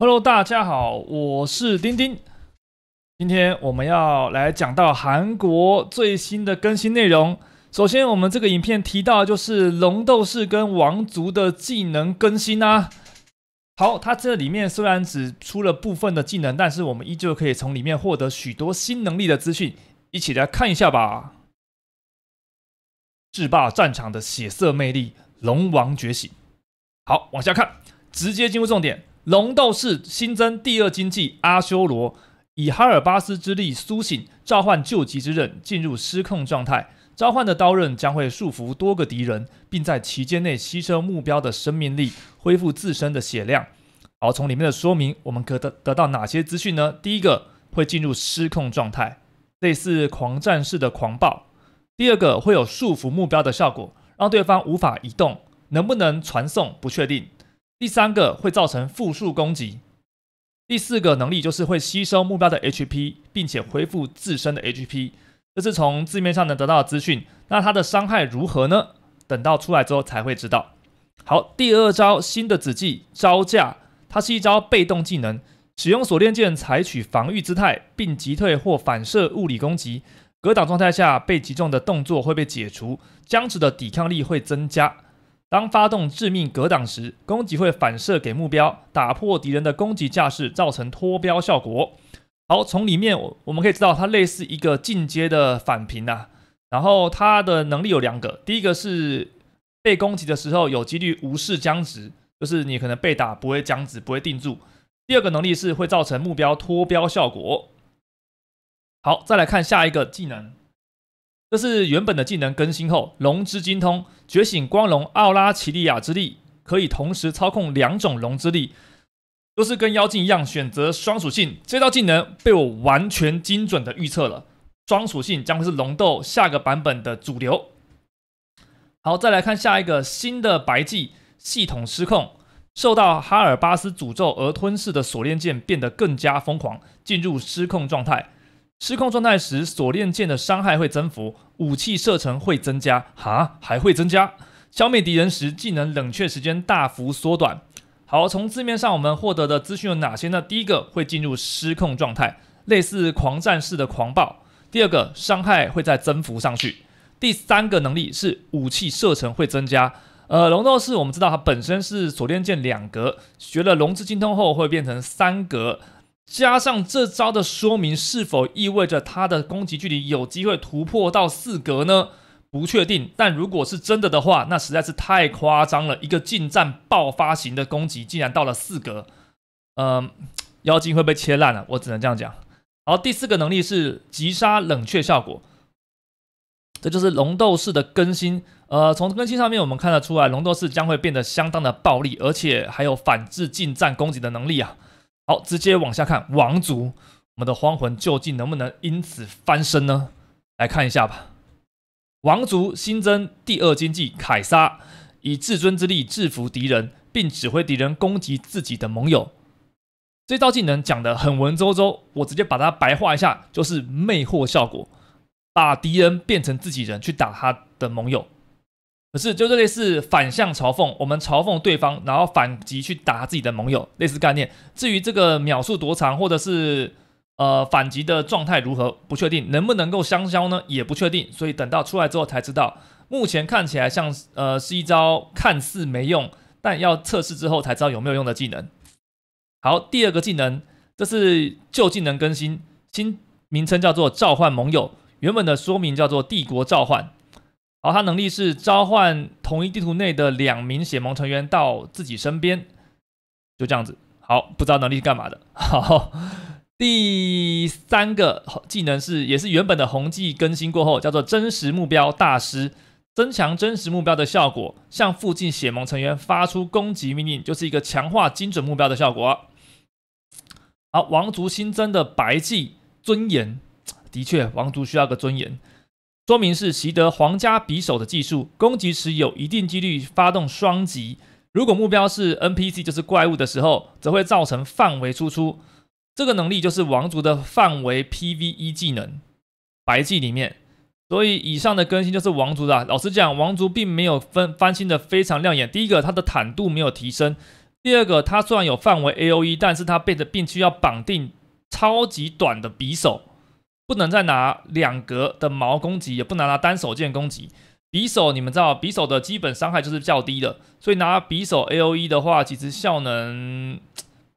Hello，大家好，我是丁丁。今天我们要来讲到韩国最新的更新内容。首先，我们这个影片提到就是龙斗士跟王族的技能更新啊。好，它这里面虽然只出了部分的技能，但是我们依旧可以从里面获得许多新能力的资讯。一起来看一下吧。制霸战场的血色魅力，龙王觉醒。好，往下看，直接进入重点。龙斗士新增第二经济阿修罗，以哈尔巴斯之力苏醒，召唤救急之刃进入失控状态。召唤的刀刃将会束缚多个敌人，并在期间内吸收目标的生命力，恢复自身的血量。好，从里面的说明，我们可得得到哪些资讯呢？第一个会进入失控状态，类似狂战士的狂暴；第二个会有束缚目标的效果，让对方无法移动，能不能传送不确定。第三个会造成复数攻击，第四个能力就是会吸收目标的 HP，并且恢复自身的 HP，这是从字面上能得到的资讯。那它的伤害如何呢？等到出来之后才会知道。好，第二招新的子技招架，它是一招被动技能，使用锁链剑采取防御姿态，并击退或反射物理攻击。格挡状态下被击中的动作会被解除，僵直的抵抗力会增加。当发动致命格挡时，攻击会反射给目标，打破敌人的攻击架势，造成脱标效果。好，从里面我们可以知道，它类似一个进阶的反频啊。然后它的能力有两个，第一个是被攻击的时候有几率无视僵直，就是你可能被打不会僵直，不会定住。第二个能力是会造成目标脱标效果。好，再来看下一个技能。这是原本的技能更新后，龙之精通觉醒光荣奥拉奇利亚之力，可以同时操控两种龙之力，都是跟妖精一样选择双属性。这道技能被我完全精准的预测了，双属性将会是龙斗下个版本的主流。好，再来看下一个新的白技，系统失控，受到哈尔巴斯诅咒而吞噬的锁链剑变得更加疯狂，进入失控状态。失控状态时，锁链剑的伤害会增幅，武器射程会增加。哈，还会增加。消灭敌人时，技能冷却时间大幅缩短。好，从字面上我们获得的资讯有哪些呢？第一个，会进入失控状态，类似狂战士的狂暴。第二个，伤害会在增幅上去。第三个能力是武器射程会增加。呃，龙斗士我们知道它本身是锁链剑两格，学了龙之精通后会变成三格。加上这招的说明，是否意味着他的攻击距离有机会突破到四格呢？不确定。但如果是真的的话，那实在是太夸张了。一个近战爆发型的攻击，竟然到了四格，呃，妖精会被切烂了。我只能这样讲。好，第四个能力是急杀冷却效果，这就是龙斗士的更新。呃，从更新上面我们看得出来，龙斗士将会变得相当的暴力，而且还有反制近战攻击的能力啊。好，直接往下看王族，我们的荒魂究竟能不能因此翻身呢？来看一下吧。王族新增第二经济凯撒，以至尊之力制服敌人，并指挥敌人攻击自己的盟友。这招技能讲的很文绉绉，我直接把它白话一下，就是魅惑效果，把敌人变成自己人去打他的盟友。可是就这类似反向嘲讽，我们嘲讽对方，然后反击去打自己的盟友，类似概念。至于这个秒数多长，或者是呃反击的状态如何，不确定能不能够相消呢，也不确定。所以等到出来之后才知道。目前看起来像呃是一招看似没用，但要测试之后才知道有没有用的技能。好，第二个技能，这是旧技能更新，新名称叫做“召唤盟友”，原本的说明叫做“帝国召唤”。好，他能力是召唤同一地图内的两名血盟成员到自己身边，就这样子。好，不知道能力是干嘛的。好，第三个技能是也是原本的红记更新过后叫做真实目标大师，增强真实目标的效果，向附近血盟成员发出攻击命令，就是一个强化精准目标的效果。好，王族新增的白记尊严，的确，王族需要个尊严。说明是习得皇家匕首的技术，攻击时有一定几率发动双击。如果目标是 NPC 就是怪物的时候，则会造成范围输出。这个能力就是王族的范围 PVE 技能白技里面。所以以上的更新就是王族的。老实讲，王族并没有分翻新的非常亮眼。第一个，它的坦度没有提升；第二个，它虽然有范围 AOE，但是它变得必须要绑定超级短的匕首。不能再拿两格的矛攻击，也不能拿单手剑攻击。匕首你们知道，匕首的基本伤害就是较低的，所以拿匕首 A O E 的话，其实效能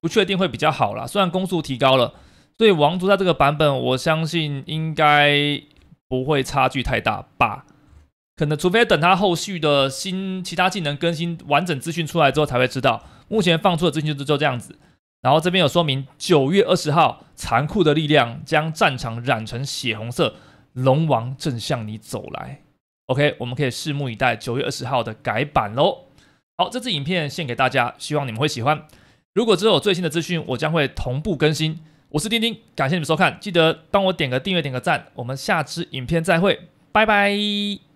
不确定会比较好啦。虽然攻速提高了，所以王族在这个版本，我相信应该不会差距太大吧。可能除非等他后续的新其他技能更新完整资讯出来之后才会知道。目前放出的资讯就就这样子。然后这边有说明，九月二十号，残酷的力量将战场染成血红色，龙王正向你走来。OK，我们可以拭目以待九月二十号的改版喽。好，这支影片献给大家，希望你们会喜欢。如果只有最新的资讯，我将会同步更新。我是丁丁，感谢你们收看，记得帮我点个订阅，点个赞。我们下支影片再会，拜拜。